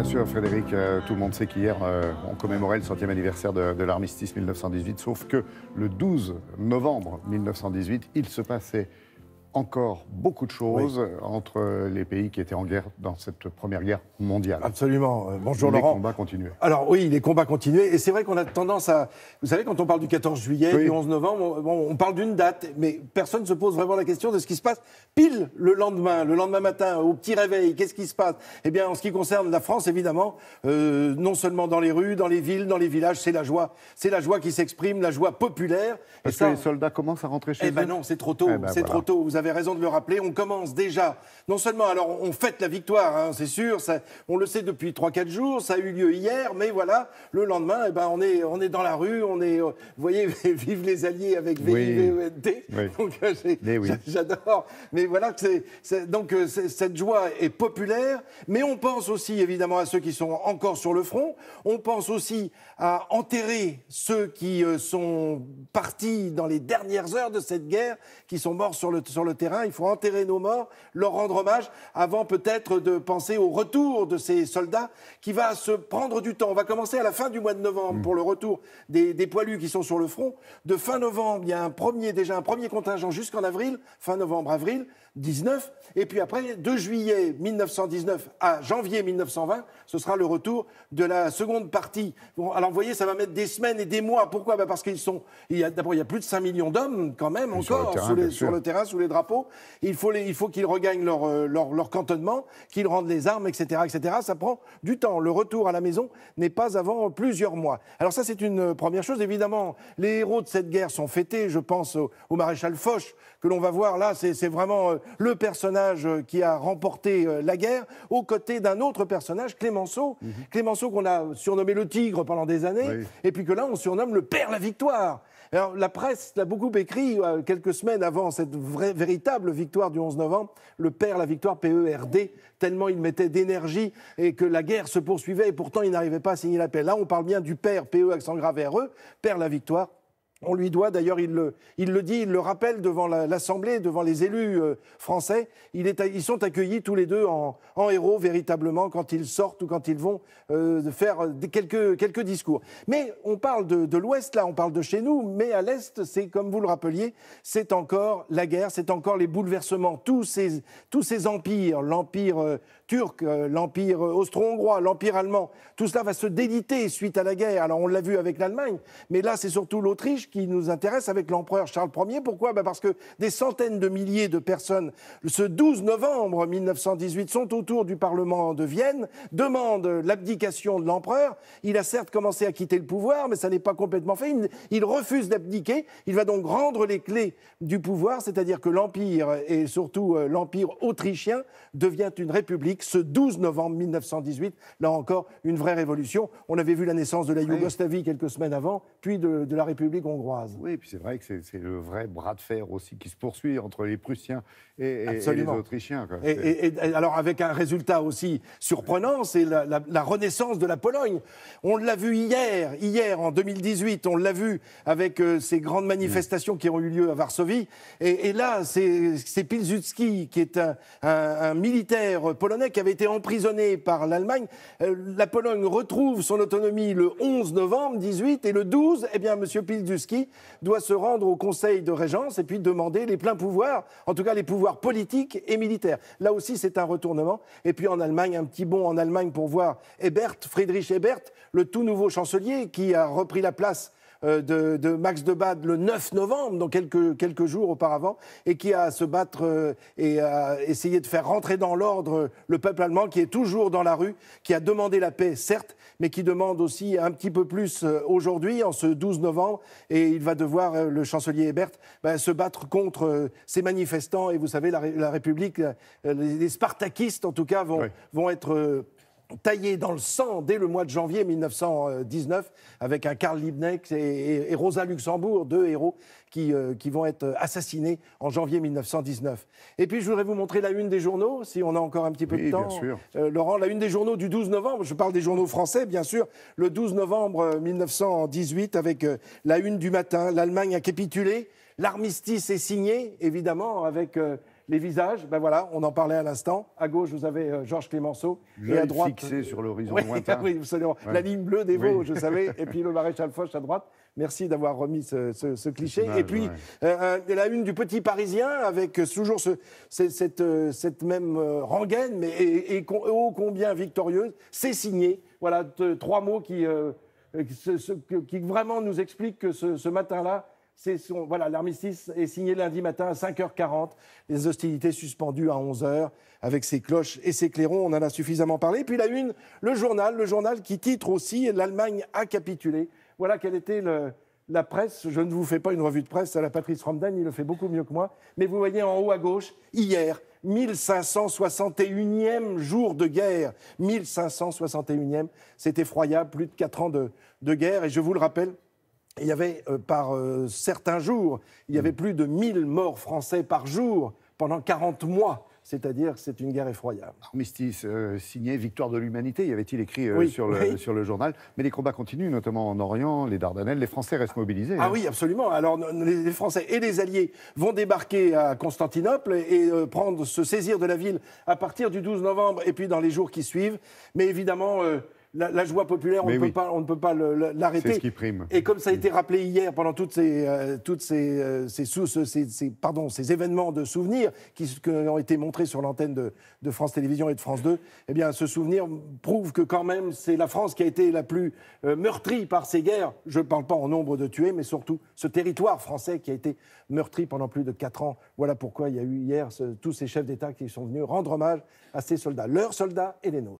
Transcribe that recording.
bien sûr, Frédéric. Euh, tout le monde sait qu'hier, euh, on commémorait le centième anniversaire de l'armistice 1918, sauf que le 12 novembre 1918, il se passait encore beaucoup de choses euh, entre les pays qui étaient en guerre dans cette première guerre mondiale. Absolument. Euh, bonjour Laurent. Les combats continuent. – Alors oui, les combats continuaient. Et c'est vrai qu'on a tendance à... Vous savez, quand on parle du 14 juillet, du 11 novembre, on, parle d'une date, mais personne ne se pose vraiment la question de ce qui se passe pile le lendemain, le lendemain matin, au petit réveil. Qu'est-ce qui se passe Eh bien, en ce qui concerne la France, évidemment, euh, non seulement dans les rues, dans les villes, dans les villages, c'est la joie. C'est la joie qui s'exprime, la joie populaire. Parce et ça, que les soldats commencent à rentrer chez eux. Eh ben non, c'est trop tôt. Eh ben c'est trop tôt. Vous avez raison de le rappeler. On commence déjà, non seulement, alors on fête la victoire, hein, c'est sûr, ça, on le sait depuis 3-4 jours, ça a eu lieu hier, mais voilà, le lendemain, et eh ben, on, est, on est dans la rue, on est, euh, vous voyez, vive les alliés avec VIVENT. Donc euh, j'adore. Mais voilà, c'est, donc euh, cette joie est populaire, mais on pense aussi évidemment à ceux qui sont encore sur le front, on pense aussi à enterrer ceux qui sont partis dans les dernières heures de cette guerre, qui sont morts sur le, sur le le terrain, il faut enterrer nos morts, leur rendre hommage, avant peut-être de penser au retour de ces soldats qui va se prendre du temps. On va commencer à la fin du mois de novembre pour le retour des, poilus qui sont sur le front. De fin novembre, il y a un premier, déjà un premier contingent jusqu'en avril, fin novembre-avril. 19. Et puis après, de juillet 1919 à janvier 1920, ce sera le retour de la seconde partie. alors vous voyez, ça va mettre des semaines et des mois. Pourquoi bah, Parce qu'ils sont. D'abord, il y a plus de 5 millions d'hommes, quand même, encore, sur le, terrain, sous les, sur le, terrain, sous les drapeaux. Il faut, il faut qu'ils regagnent leur, euh, leur, leur cantonnement, qu'ils rendent les armes, etc., etc. Ça prend du temps. Le retour à la maison n'est pas avant plusieurs mois. Alors, ça, c'est une euh, première chose. Évidemment, les héros de cette guerre sont fêtés. Je pense au, au maréchal Foch, que l'on va voir là. C'est vraiment euh, le personnage euh, qui a remporté euh, la guerre aux côtés d'un autre personnage, Clémenceau. Mhm. Clémenceau qu'on a surnommé le tigre pendant des années, et puis que là on surnomme le père la victoire. Alors, la presse l'a beaucoup écrit euh, quelques semaines avant cette vraie, véritable victoire du 11 novembre. Le père, la victoire PERD, tellement il mettait d'énergie et que la guerre se poursuivait et pourtant il n'arrivait pas à signer l'appel. Là, on parle bien du père, PE accent grave RE, père la victoire, on lui doit, d'ailleurs, il le, dit, il le rappelle devant l'Assemblée, devant les élus euh, français. ils sont accueillis tous les deux en, héros, véritablement, quand ils sortent ou quand ils vont euh, faire euh, quelques, discours. Mais on parle de, l'Ouest, là, on parle de chez nous, mais à l'Est, c'est, comme vous le rappeliez, c'est encore la guerre, c'est encore les bouleversements. Tous ces, empires, l'empire turc, l'empire austro-hongrois, l'empire allemand, tout cela va se déliter suite à la guerre. Alors, on l'a vu avec l'Allemagne, mais là, c'est surtout l'Autriche qui nous intéresse avec l'empereur Charles Ier. Pourquoi bah, Parce que des centaines de milliers de personnes, ce 12 novembre 1918, sont autour du Parlement de Vienne, demandent l'abdication de l'empereur. Il a certes commencé à quitter le pouvoir, mais ça n'est pas complètement fait. Il, refuse d'abdiquer. Il va donc rendre les clés du pouvoir, c'est-à-dire que l'Empire, et surtout euh, l'Empire autrichien, devient une république ce 12 novembre 1918. Là encore, une vraie révolution. On avait vu la naissance de la Yougoslavie quelques semaines avant, puis de, de la République hongroise. Oui, puis c'est vrai que c'est le vrai bras de fer aussi qui se poursuit entre les Prussiens et, les Autrichiens. Et, alors avec un résultat aussi surprenant, c'est la, renaissance de la Pologne. On l'a vu hier, hier en 2018, on l'a vu avec euh, ces grandes manifestations qui ont eu lieu à Varsovie. Et, là, c'est Pilsudski qui est un, militaire polonais qui avait été emprisonné par l'Allemagne. Euh, la Pologne retrouve son autonomie le 11 novembre 18 et le 12, eh bien, Monsieur Pilsudski qui doit se rendre au Conseil de Régence et puis demander les pleins pouvoirs, en tout cas les pouvoirs politiques et militaires. Là aussi, c'est un retournement. Et puis en Allemagne, un petit bond en Allemagne pour voir Ebert, Friedrich Ebert, le tout nouveau chancelier qui a repris la place euh, de, Max de, Max le 9 novembre, donc quelques, quelques jours auparavant, et qui a à se battre euh, et a essayer de faire rentrer dans l'ordre le peuple allemand qui est toujours dans la rue, qui a demandé la paix, certes, mais qui demande aussi un petit peu plus euh, aujourd'hui, en ce 12 novembre, et il va devoir, le chancelier Ebert, bah, se battre contre ces manifestants, et vous savez, la, République, les, spartakistes en tout cas, vont, vont être taillé dans le sang dès le mois de janvier 1919 avec un Karl Liebknecht et, Rosa Luxembourg, deux héros qui, euh, qui vont être assassinés en janvier 1919. Et puis je voudrais vous montrer la une des journaux, si on a encore un petit peu de temps. Bien euh, Laurent, la une des journaux du 12 novembre, je parle des journaux français bien sûr, le 12 novembre 1918 euh, avec la une du matin, l'Allemagne a capitulé, l'armistice est signé évidemment avec... Les visages, ben voilà, on en parlait à l'instant. À gauche, vous avez euh, Georges Clémenceau. et à droite. fixé sur l'horizon lointain. La ligne bleue des Vosges, je savais. Et puis le maréchal Foch à droite. Merci d'avoir remis ce, cliché. et puis, euh, euh, la une du Petit Parisien, avec toujours cette, même rengaine, mais ô oh, combien victorieuse, c'est signé. Voilà, trois mots qui, vraiment nous expliquent que ce matin-là, voilà, l'armistice est signé lundi matin à 5h40. Les hostilités suspendues à 11h avec ses cloches et ses clairons. On en a suffisamment parlé. Puis la une, le journal, le journal qui titre aussi l'Allemagne a capitulé. Voilà quelle était la presse. Je ne vous fais pas une revue de presse à la Patrice Romden, il le fait beaucoup mieux que moi. Mais vous voyez en haut à gauche, hier, 1561e jour de guerre. 1561e, c'est effroyable, plus de 4 ans de guerre. Et je vous le rappelle, il y avait, euh, par euh, certains jours, il y avait mm. plus de 1000 morts français par jour pendant 40 mois. C'est-à-dire c'est une guerre effroyable. Armistice euh, signé, victoire de l'humanité, y avait-il écrit sur, le, journal. Mais les combats continuent, notamment en Orient, les Dardanelles. Les Français restent mobilisés. Ah hein. oui, absolument. Alors les Français et les Alliés vont débarquer à Constantinople et prendre, se saisir de la ville à partir du 12 novembre et puis dans les jours qui suivent. Mais évidemment, la, joie populaire, on, ne peut pas, l'arrêter. C'est ce qui prime. Et comme ça a mm. été rappelé hier pendant toutes ces, ces, événements de souvenirs qui, ont été montrés sur l'antenne de, France Télévisions et de France 2, eh bien, ce souvenir prouve que quand même, c'est la France qui a été la plus euh, meurtrie par ces guerres. Je ne parle pas en nombre de tués, mais surtout ce territoire français qui a été meurtri pendant plus de 4 ans. Voilà pourquoi il y a eu hier tous ces chefs d'État qui sont venus rendre hommage à ces soldats, leurs soldats et les nôtres.